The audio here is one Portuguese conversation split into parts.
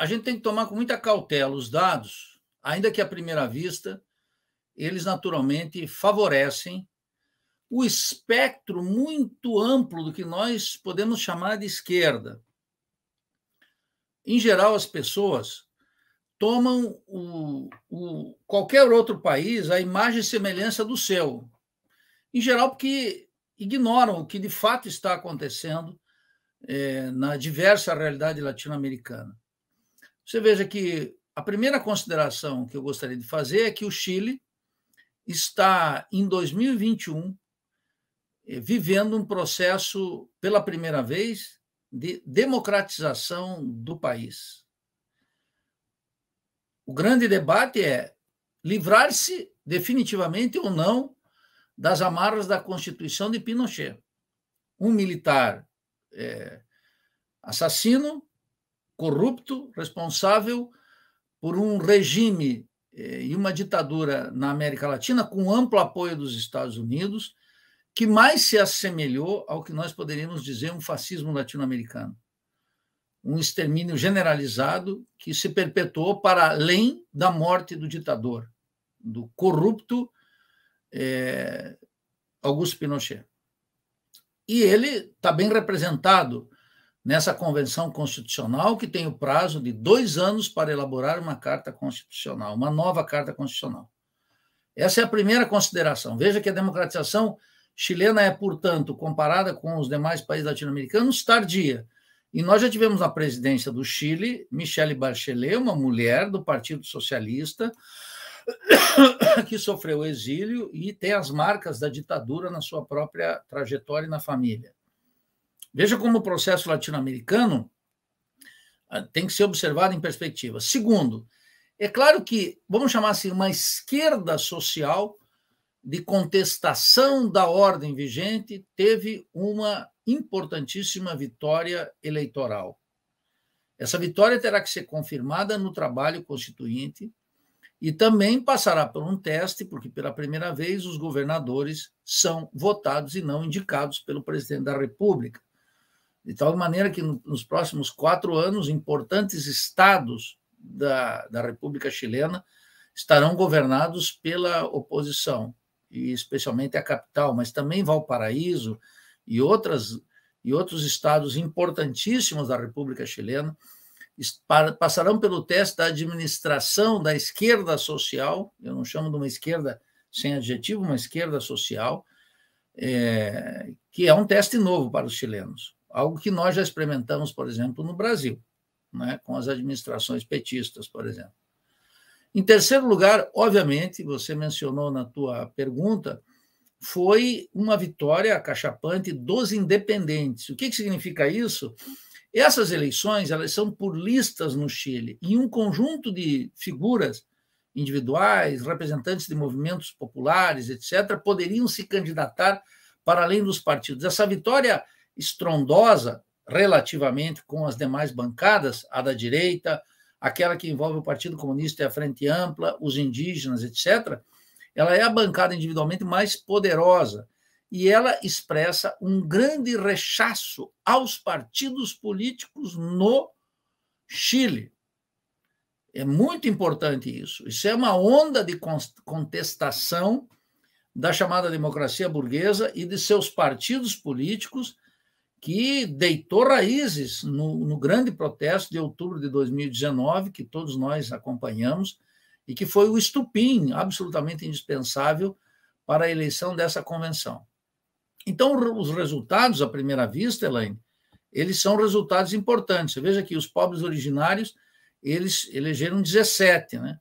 a gente tem que tomar com muita cautela os dados, ainda que à primeira vista, eles naturalmente favorecem o espectro muito amplo do que nós podemos chamar de esquerda. Em geral, as pessoas tomam o, o, qualquer outro país a imagem e semelhança do seu. Em geral, porque ignoram o que de fato está acontecendo é, na diversa realidade latino-americana. Você veja que a primeira consideração que eu gostaria de fazer é que o Chile está, em 2021, eh, vivendo um processo, pela primeira vez, de democratização do país. O grande debate é livrar-se definitivamente ou não das amarras da Constituição de Pinochet, um militar é, assassino corrupto, responsável por um regime eh, e uma ditadura na América Latina com amplo apoio dos Estados Unidos, que mais se assemelhou ao que nós poderíamos dizer um fascismo latino-americano. Um extermínio generalizado que se perpetuou para além da morte do ditador, do corrupto é, Augusto Pinochet. E ele está bem representado nessa convenção constitucional que tem o prazo de dois anos para elaborar uma carta constitucional, uma nova carta constitucional. Essa é a primeira consideração. Veja que a democratização chilena é, portanto, comparada com os demais países latino-americanos, tardia. E nós já tivemos na presidência do Chile Michelle Bachelet, uma mulher do Partido Socialista, que sofreu exílio e tem as marcas da ditadura na sua própria trajetória e na família. Veja como o processo latino-americano ah, tem que ser observado em perspectiva. Segundo, é claro que, vamos chamar assim, uma esquerda social de contestação da ordem vigente teve uma importantíssima vitória eleitoral. Essa vitória terá que ser confirmada no trabalho constituinte e também passará por um teste, porque pela primeira vez os governadores são votados e não indicados pelo presidente da República. De tal maneira que nos próximos quatro anos, importantes estados da, da República Chilena estarão governados pela oposição, e especialmente a capital, mas também Valparaíso e, outras, e outros estados importantíssimos da República Chilena passarão pelo teste da administração da esquerda social, eu não chamo de uma esquerda sem adjetivo, uma esquerda social, é, que é um teste novo para os chilenos algo que nós já experimentamos, por exemplo, no Brasil, né, com as administrações petistas, por exemplo. Em terceiro lugar, obviamente, você mencionou na tua pergunta, foi uma vitória cachapante dos independentes. O que, que significa isso? Essas eleições elas são por listas no Chile e um conjunto de figuras individuais, representantes de movimentos populares, etc., poderiam se candidatar para além dos partidos. Essa vitória estrondosa relativamente com as demais bancadas, a da direita, aquela que envolve o Partido Comunista e a Frente Ampla, os indígenas, etc., ela é a bancada individualmente mais poderosa e ela expressa um grande rechaço aos partidos políticos no Chile. É muito importante isso. Isso é uma onda de contestação da chamada democracia burguesa e de seus partidos políticos que deitou raízes no, no, grande protesto de outubro de 2019, que todos nós acompanhamos, e que foi o estupim absolutamente indispensável para a eleição dessa convenção. Então, os resultados, à primeira vista, Elaine, eles são resultados importantes. Você veja que os pobres originários, eles elegeram 17, né?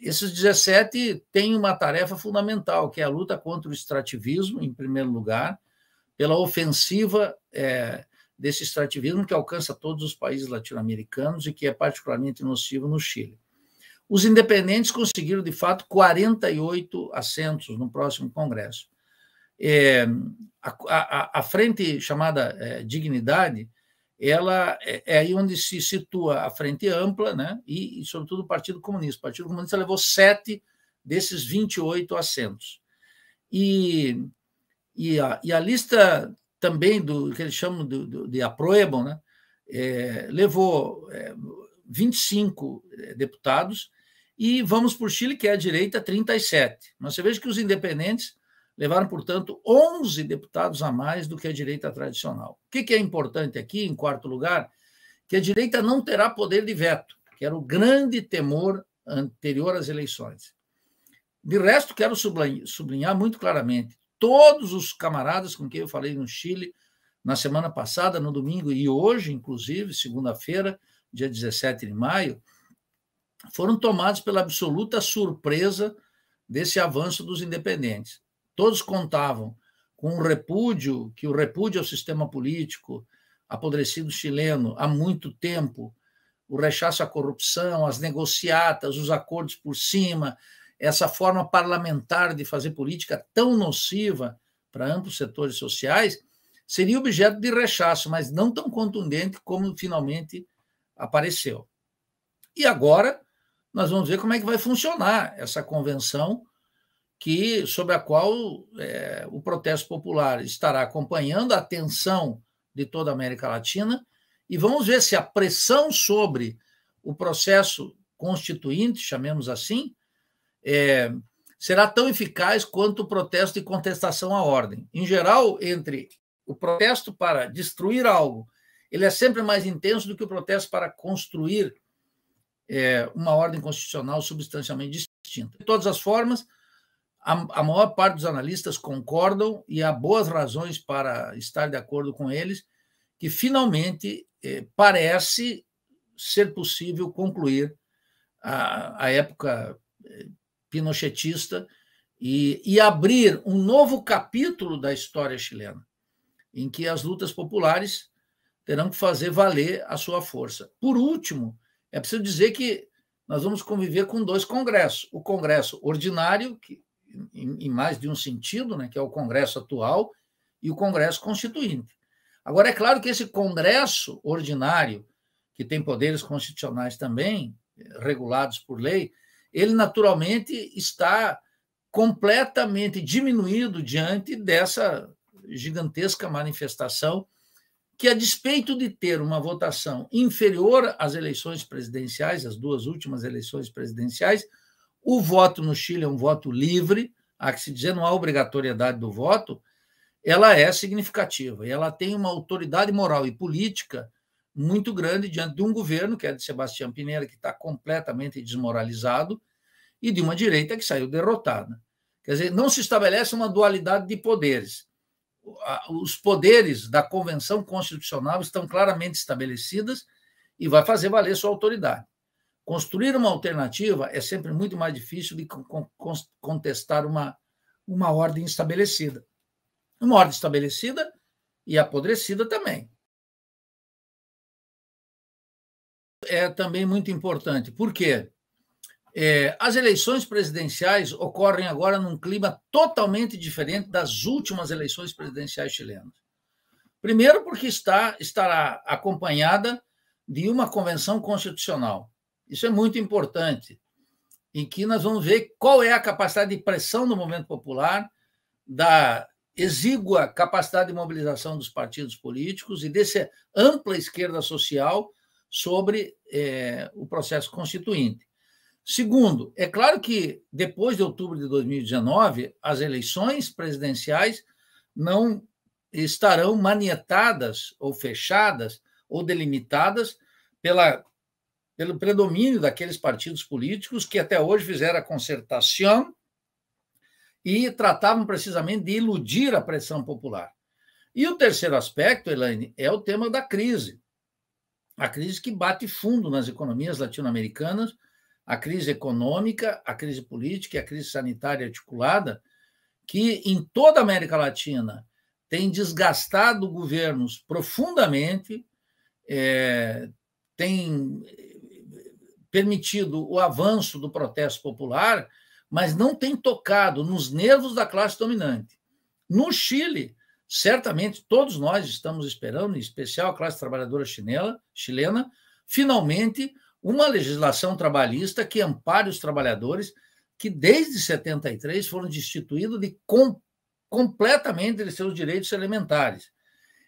Esses 17 têm uma tarefa fundamental, que é a luta contra o extrativismo, em primeiro lugar, pela ofensiva é, desse extrativismo que alcança todos os países latino-americanos e que é particularmente nocivo no Chile. Os independentes conseguiram, de fato, 48 assentos no próximo Congresso. É, a, a, a, frente chamada é, Dignidade, ela é, é, aí onde se situa a frente ampla, né? E, e, sobretudo o Partido Comunista. O Partido Comunista levou sete desses 28 assentos. E e a, e a lista também do que eles chamam do, do, de approval, né, é, levou é, 25 é, deputados e vamos por Chile, que é a direita, 37. Mas você veja que os independentes levaram, portanto, 11 deputados a mais do que a direita tradicional. O que, que é importante aqui, em quarto lugar, que a direita não terá poder de veto, que era o grande temor anterior às eleições. De resto, quero sublinhar muito claramente todos os camaradas com quem eu falei no Chile na semana passada, no domingo e hoje, inclusive, segunda-feira, dia 17 de maio, foram tomados pela absoluta surpresa desse avanço dos independentes. Todos contavam com o repúdio, que o repúdio ao sistema político apodrecido chileno há muito tempo, o rechaço à corrupção, as negociatas, os acordos por cima, essa forma parlamentar de fazer política tão nociva para amplos setores sociais seria objeto de rechaço, mas não tão contundente como finalmente apareceu. E agora nós vamos ver como é que vai funcionar essa convenção que sobre a qual é, o protesto popular estará acompanhando a atenção de toda a América Latina e vamos ver se a pressão sobre o processo constituinte, chamemos assim, é, será tão eficaz quanto o protesto de contestação à ordem. Em geral, entre o protesto para destruir algo, ele é sempre mais intenso do que o protesto para construir é, uma ordem constitucional substancialmente distinta. De todas as formas, a, a maior parte dos analistas concordam e há boas razões para estar de acordo com eles que finalmente eh, parece ser possível concluir a, a época é, pinochetista e, e abrir um novo capítulo da história chilena, em que as lutas populares terão que fazer valer a sua força. Por último, é preciso dizer que nós vamos conviver com dois congressos: o Congresso ordinário, que, em, em mais de um sentido, né, que é o Congresso atual, e o Congresso constituinte. Agora, é claro que esse Congresso ordinário, que tem poderes constitucionais também, regulados por lei, ele naturalmente está completamente diminuído diante dessa gigantesca manifestação que, a despeito de ter uma votação inferior às eleições presidenciais, as duas últimas eleições presidenciais, o voto no Chile é um voto livre, há que se dizer, não há obrigatoriedade do voto, ela é significativa e ela tem uma autoridade moral e política muito grande diante de um governo, que é de Sebastião Pinheiro que está completamente desmoralizado, e de uma direita que saiu derrotada. Quer dizer, não se estabelece uma dualidade de poderes. Os poderes da Convenção Constitucional estão claramente estabelecidos e vai fazer valer sua autoridade. Construir uma alternativa é sempre muito mais difícil de contestar uma, uma ordem estabelecida. Uma ordem estabelecida e apodrecida também. é também muito importante. Por quê? É, as eleições presidenciais ocorrem agora num clima totalmente diferente das últimas eleições presidenciais chilenas. Primeiro, porque está, estará acompanhada de uma convenção constitucional. Isso é muito importante, em que nós vamos ver qual é a capacidade de pressão do movimento popular, da exígua capacidade de mobilização dos partidos políticos e dessa ampla esquerda social sobre é, o processo constituinte. Segundo, é claro que depois de outubro de 2019, as eleições presidenciais não estarão manietadas ou fechadas ou delimitadas pela, pelo predomínio daqueles partidos políticos que até hoje fizeram a concertação e tratavam precisamente de iludir a pressão popular. E o terceiro aspecto, Elaine, é o tema da crise a crise que bate fundo nas economias latino-americanas, a crise econômica, a crise política e a crise sanitária articulada, que em toda a América Latina tem desgastado governos profundamente, é, tem permitido o avanço do protesto popular, mas não tem tocado nos nervos da classe dominante. No Chile, certamente todos nós estamos esperando, em especial a classe trabalhadora chinela, chilena, finalmente uma legislação trabalhista que ampare os trabalhadores que desde 73 foram destituídos de com, completamente de seus direitos elementares.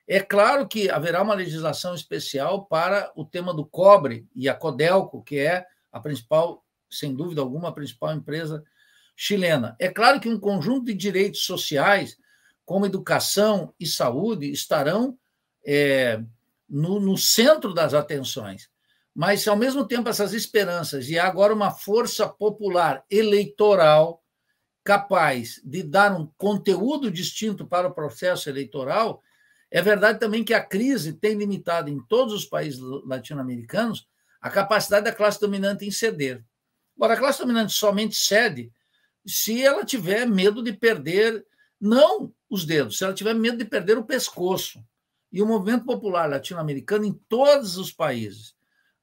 É claro que haverá uma legislação especial para o tema do cobre e a Codelco, que é a principal, sem dúvida alguma, a principal empresa chilena. É claro que um conjunto de direitos sociais como educação e saúde, estarão é, no, no centro das atenções. Mas, ao mesmo tempo, essas esperanças, e agora uma força popular eleitoral capaz de dar um conteúdo distinto para o processo eleitoral, é verdade também que a crise tem limitado em todos os países latino-americanos a capacidade da classe dominante em ceder. Agora, a classe dominante somente cede se ela tiver medo de perder, não os dedos, se ela tiver medo de perder o pescoço. E o movimento popular latino-americano em todos os países,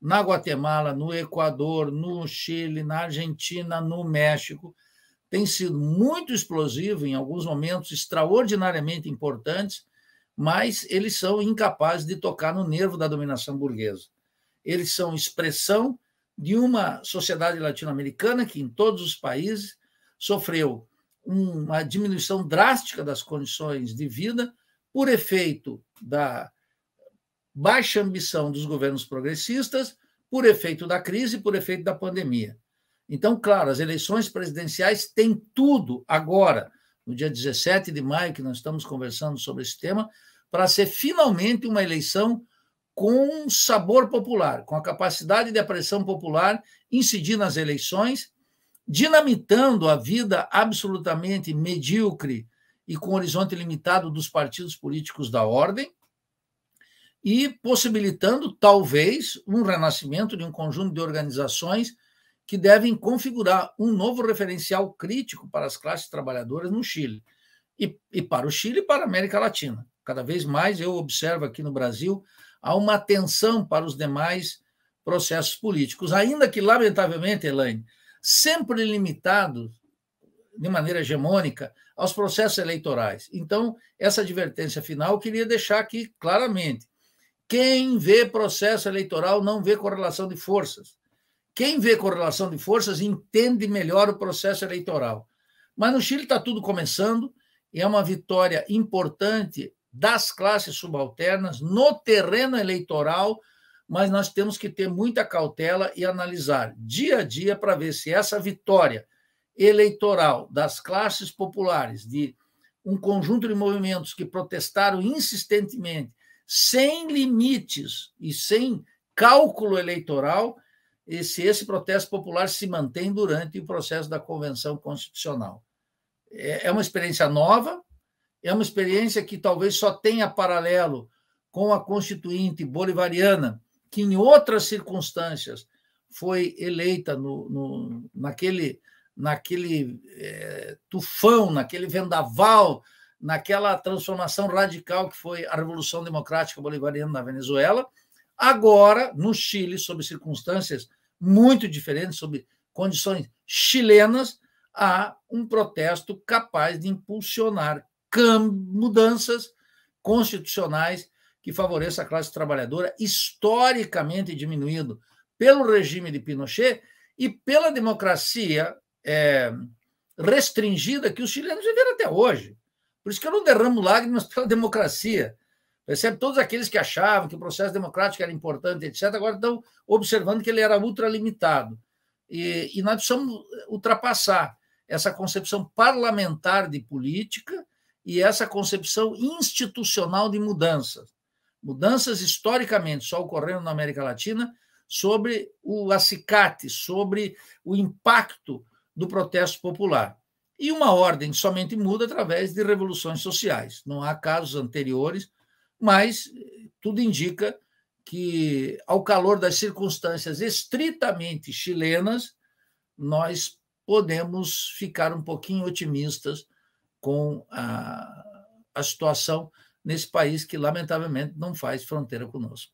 na Guatemala, no Equador, no Chile, na Argentina, no México, tem sido muito explosivo em alguns momentos extraordinariamente importantes, mas eles são incapazes de tocar no nervo da dominação burguesa. Eles são expressão de uma sociedade latino-americana que em todos os países sofreu uma diminuição drástica das condições de vida por efeito da baixa ambição dos governos progressistas, por efeito da crise, por efeito da pandemia. Então, claro, as eleições presidenciais têm tudo agora, no dia 17 de maio, que nós estamos conversando sobre esse tema, para ser finalmente uma eleição com sabor popular, com a capacidade de pressão popular incidir nas eleições dinamitando a vida absolutamente medíocre e com horizonte limitado dos partidos políticos da ordem e possibilitando, talvez, um renascimento de um conjunto de organizações que devem configurar um novo referencial crítico para as classes trabalhadoras no Chile e, e para o Chile e para a América Latina. Cada vez mais eu observo aqui no Brasil há uma atenção para os demais processos políticos, ainda que, lamentavelmente, Elaine, sempre limitado de maneira hegemônica, aos processos eleitorais. Então, essa advertência final eu queria deixar aqui claramente. Quem vê processo eleitoral não vê correlação de forças. Quem vê correlação de forças entende melhor o processo eleitoral. Mas no Chile está tudo começando e é uma vitória importante das classes subalternas no terreno eleitoral mas nós temos que ter muita cautela e analisar dia a dia para ver se essa vitória eleitoral das classes populares, de um conjunto de movimentos que protestaram insistentemente, sem limites e sem cálculo eleitoral, e se esse protesto popular se mantém durante o processo da Convenção Constitucional. É, é uma experiência nova, é uma experiência que talvez só tenha paralelo com a Constituinte Bolivariana que em outras circunstâncias foi eleita no, no naquele, naquele é, tufão, naquele vendaval, naquela transformação radical que foi a Revolução Democrática Bolivariana na Venezuela, agora no Chile, sob circunstâncias muito diferentes, sob condições chilenas, há um protesto capaz de impulsionar mudanças constitucionais que favoreça a classe trabalhadora, historicamente diminuído pelo regime de Pinochet e pela democracia é, restringida que os chilenos viveram até hoje. Por isso que eu não derramo lágrimas pela democracia. Percebe? Todos aqueles que achavam que o processo democrático era importante, etc., agora estão observando que ele era ultralimitado. E, e nós precisamos ultrapassar essa concepção parlamentar de política e essa concepção institucional de mudanças mudanças historicamente só ocorrendo na América Latina, sobre o acicate, sobre o impacto do protesto popular. E uma ordem somente muda através de revoluções sociais. Não há casos anteriores, mas eh, tudo indica que, ao calor das circunstâncias estritamente chilenas, nós podemos ficar um pouquinho otimistas com a, a situação nesse país que, lamentavelmente, não faz fronteira conosco.